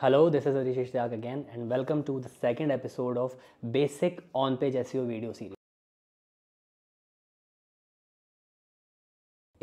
Hello, this is Arishish Dag again and welcome to the second episode of basic on page SEO video series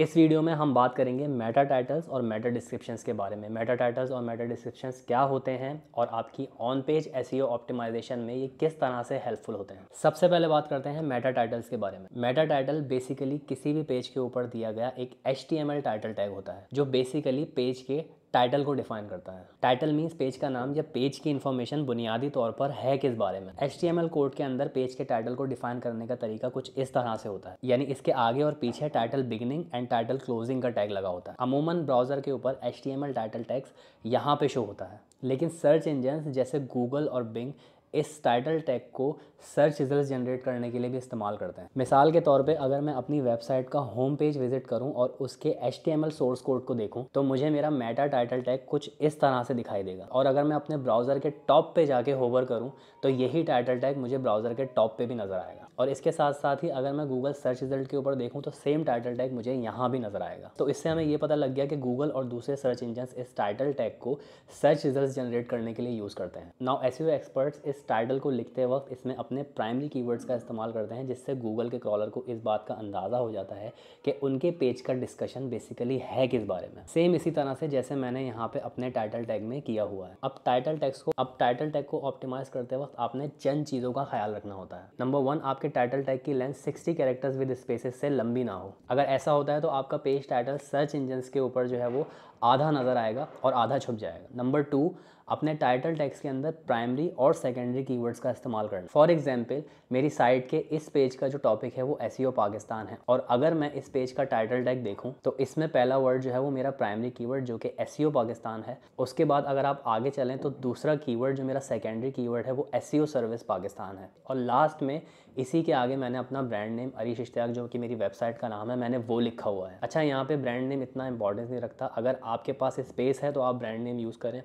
इस video में हम बात करेंगे meta titles और meta descriptions के बारे में मेटा टाइटल्स और मेटा डिस्क्रिप्शंस क्या होते हैं और आपकी ऑन पेज एसईओ ऑप्टिमाइजेशन में ये किस तरह से हेल्पफुल होते हैं सबसे पहले बात करते हैं मेटा टाइटल्स के बारे में मेटा टाइटल बेसिकली किसी भी पेज के ऊपर दिया गया एक एच टाइटल टैग होता है जो बेसिकली पेज के टाइटल को डिफाइन करता है टाइटल मीन्स पेज का नाम या पेज की इन्फॉर्मेशन बुनियादी तौर पर है किस बारे में एच कोड के अंदर पेज के टाइटल को डिफाइन करने का तरीका कुछ इस तरह से होता है यानी इसके आगे और पीछे title beginning and title closing का टैग लगा होता है अमूमन ब्राउजर के ऊपर एच टाइटल टैक्स यहाँ पे शो होता है लेकिन सर्च इंजन जैसे गूगल और बिंग इस टाइटल टैग को सर्च रिजल्ट जनरेट करने के लिए भी इस्तेमाल करते हैं मिसाल के तौर पे अगर मैं अपनी वेबसाइट का होम पेज विजिट करूं और उसके एच सोर्स कोड को देखूं तो मुझे मेरा मेटा टाइटल टैग कुछ इस तरह से दिखाई देगा और अगर मैं अपने ब्राउज़र के टॉप पे जाके होवर करूं तो यही टाइटल टैग मुझे ब्राउज़र के टॉप पे भी नज़र आएगा और इसके साथ साथ ही अगर मैं गूगल सर्च रिजल्ट के ऊपर देखूँ तो सेम टाइटल टैग मुझे यहाँ भी नज़र आएगा तो इससे हमें ये पता लग गया कि गूगल और दूसरे सर्च इंजन इस टाइटल टैग को सर्च रिजल्ट जनरेट करने के लिए यूज़ करते हैं नाउ एस एक्सपर्ट्स इस टाइटल को लिखते वक्त इसमें अपने प्राइमरी की का इस्तेमाल करते हैं जिससे गूगल के क्रॉलर को इस बात का अंदाज़ा हो जाता है कि उनके पेज का डिस्कशन बेसिकली है किस बारे में सेम इसी तरह से जैसे मैंने यहाँ पे अपने टाइटल टैग में किया हुआ है अब टाइटल टैक्स को अब टाइटल टैग को ऑप्टिमाइज़ करते वक्त आपने चंद चीज़ों का ख्याल रखना होता है नंबर वन आपके आपके टाइटल टैग की लेंथ 60 कैरेक्टर्स विद स्पेसेस से लंबी ना हो अगर ऐसा होता है तो आपका पेज टाइटल सर्च इंजन के ऊपर जो है वो आधा नज़र आएगा और आधा छुप जाएगा नंबर टू अपने टाइटल टैक्स के अंदर प्राइमरी और सेकेंडरी कीवर्ड्स का इस्तेमाल करना फॉर एग्जाम्पल मेरी साइट के इस पेज का जो टॉपिक है वो एस पाकिस्तान e है और अगर मैं इस पेज का टाइटल टैग देखूँ तो इसमें पहला वर्ड जो है वो मेरा प्राइमरी कीवर्ड जो कि एस पाकिस्तान e है उसके बाद अगर आप आगे चलें तो दूसरा की जो मेरा सेकेंडरी की है वो एस सर्विस पाकिस्तान है और लास्ट में इसी के आगे मैंने अपना ब्रांड नेम अरीश इश्तियाक जो कि मेरी वेबसाइट का नाम है मैंने वो लिखा हुआ है अच्छा यहाँ पे ब्रांड नेम इतना इंपॉर्टेंस नहीं रखता अगर आपके पास स्पेस है तो आप ब्रांड नेम यूज़ करें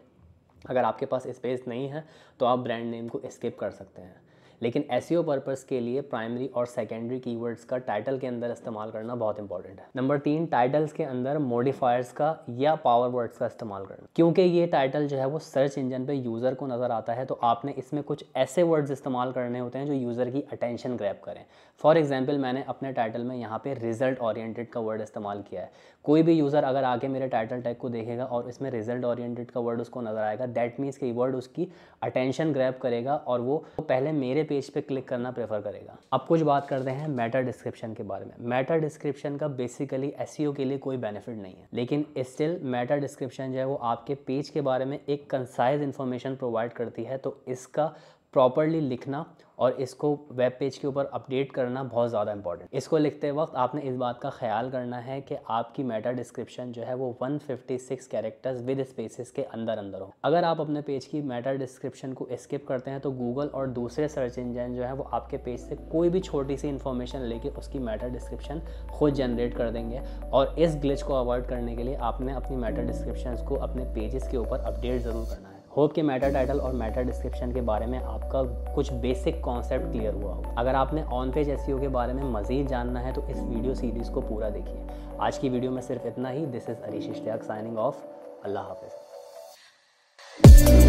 अगर आपके पास स्पेस नहीं है तो आप ब्रांड नेम को स्किप कर सकते हैं लेकिन एस सी e के लिए प्राइमरी और सेकेंडरी कीवर्ड्स का टाइटल के अंदर इस्तेमाल करना बहुत इंपॉर्टेंट है नंबर तीन टाइटल्स के अंदर मोडिफायर्स का या पावर वर्ड्स का इस्तेमाल करना क्योंकि ये टाइटल जो है वो सर्च इंजन पे यूज़र को नज़र आता है तो आपने इसमें कुछ ऐसे वर्ड्स इस्तेमाल करने होते हैं जो यूज़र की अटेंशन ग्रैप करें फॉर एग्जाम्पल मैंने अपने टाइटल में यहाँ पे रिजल्ट ऑरिएटेड का वर्ड इस्तेमाल किया है कोई भी यूज़र अगर आगे मेरे टाइटल टैग को देखेगा और इसमें रिजल्ट ऑरिएटेड का वर्ड उसको नज़र आएगा दैट मीन्स कि वर्ड उसकी अटेंशन ग्रैप करेगा और वो पहले मेरे पेज पे क्लिक करना प्रेफर करेगा अब कुछ बात करते हैं मेटा डिस्क्रिप्शन के बारे में मेटा डिस्क्रिप्शन का बेसिकली एस e के लिए कोई बेनिफिट नहीं है लेकिन स्टिल मेटा डिस्क्रिप्शन जो है वो आपके पेज के बारे में एक कंसाइज इन्फॉर्मेशन प्रोवाइड करती है तो इसका प्रॉपरली लिखना और इसको वेब पेज के ऊपर अपडेट करना बहुत ज़्यादा इंपॉर्टेंट इसको लिखते वक्त आपने इस बात का ख्याल करना है कि आपकी मेटा डिस्क्रिप्शन जो है वो 156 कैरेक्टर्स विद स्पेसेस के अंदर अंदर हो अगर आप अपने पेज की मेटा डिस्क्रिप्शन को स्किप करते हैं तो गूगल और दूसरे सर्च इंजन जो है वो आपके पेज से कोई भी छोटी सी इन्फॉर्मेशन लेके उसकी मेटा डिस्क्रिप्शन खुद जनरेट कर देंगे और इस ग्लिच को अवॉइड करने के लिए आपने अपनी मेटा डिस्क्रिप्शन को अपने पेजेस के ऊपर अपडेट ज़रूर करना होप के मैटर टाइटल और मैटर डिस्क्रिप्शन के बारे में आपका कुछ बेसिक कॉन्सेप्ट क्लियर हुआ हो अगर आपने ऑन पेज एस के बारे में मज़ीद जानना है तो इस वीडियो सीरीज़ को पूरा देखिए आज की वीडियो में सिर्फ इतना ही this is Arish signing off अल्लाह हाफिज़